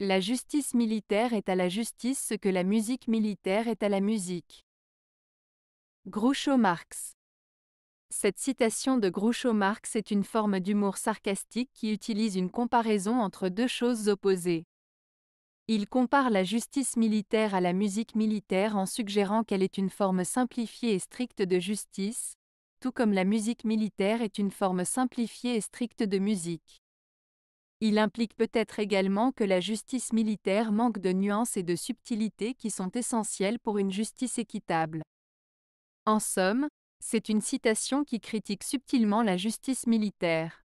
La justice militaire est à la justice ce que la musique militaire est à la musique. Groucho Marx Cette citation de Groucho Marx est une forme d'humour sarcastique qui utilise une comparaison entre deux choses opposées. Il compare la justice militaire à la musique militaire en suggérant qu'elle est une forme simplifiée et stricte de justice, tout comme la musique militaire est une forme simplifiée et stricte de musique. Il implique peut-être également que la justice militaire manque de nuances et de subtilités qui sont essentielles pour une justice équitable. En somme, c'est une citation qui critique subtilement la justice militaire.